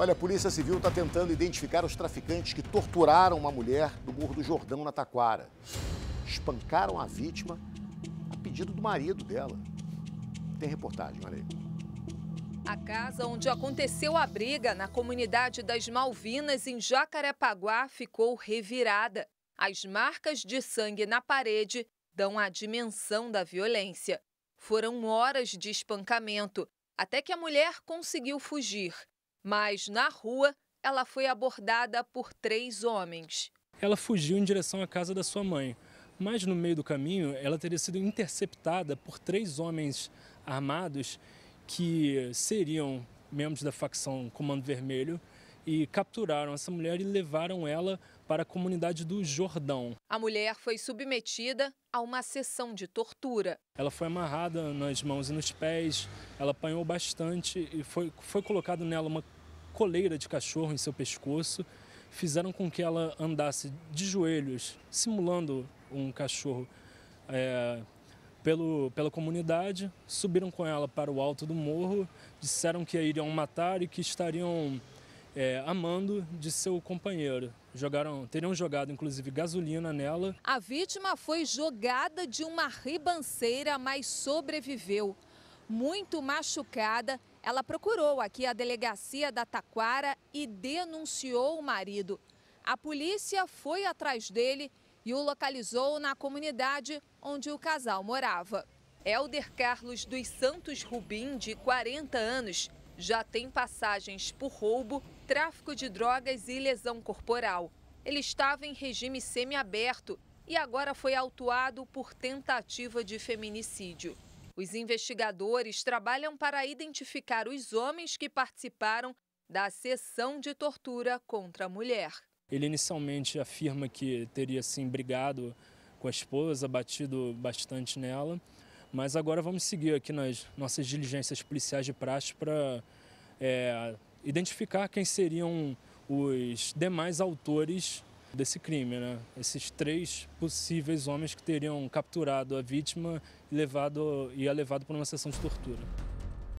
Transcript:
Olha, a Polícia Civil está tentando identificar os traficantes que torturaram uma mulher do Morro do Jordão, na Taquara. Espancaram a vítima a pedido do marido dela. Tem reportagem, olha aí. A casa onde aconteceu a briga na comunidade das Malvinas, em Jacarepaguá, ficou revirada. As marcas de sangue na parede dão a dimensão da violência. Foram horas de espancamento, até que a mulher conseguiu fugir. Mas na rua, ela foi abordada por três homens. Ela fugiu em direção à casa da sua mãe, mas no meio do caminho ela teria sido interceptada por três homens armados que seriam membros da facção Comando Vermelho e capturaram essa mulher e levaram ela para a comunidade do Jordão. A mulher foi submetida a uma sessão de tortura. Ela foi amarrada nas mãos e nos pés, ela apanhou bastante e foi, foi colocado nela uma coleira de cachorro em seu pescoço. Fizeram com que ela andasse de joelhos, simulando um cachorro, é, pelo, pela comunidade, subiram com ela para o alto do morro, disseram que a iriam matar e que estariam é, amando de seu companheiro. Jogaram, teriam jogado inclusive gasolina nela. A vítima foi jogada de uma ribanceira, mas sobreviveu. Muito machucada, ela procurou aqui a delegacia da Taquara e denunciou o marido. A polícia foi atrás dele e o localizou na comunidade onde o casal morava. Helder Carlos dos Santos Rubim, de 40 anos, já tem passagens por roubo, tráfico de drogas e lesão corporal. Ele estava em regime semiaberto e agora foi autuado por tentativa de feminicídio. Os investigadores trabalham para identificar os homens que participaram da sessão de tortura contra a mulher. Ele inicialmente afirma que teria sim brigado com a esposa, batido bastante nela, mas agora vamos seguir aqui nas nossas diligências policiais de praxe para é, identificar quem seriam os demais autores desse crime, né? Esses três possíveis homens que teriam capturado a vítima e levado e a levado para uma sessão de tortura.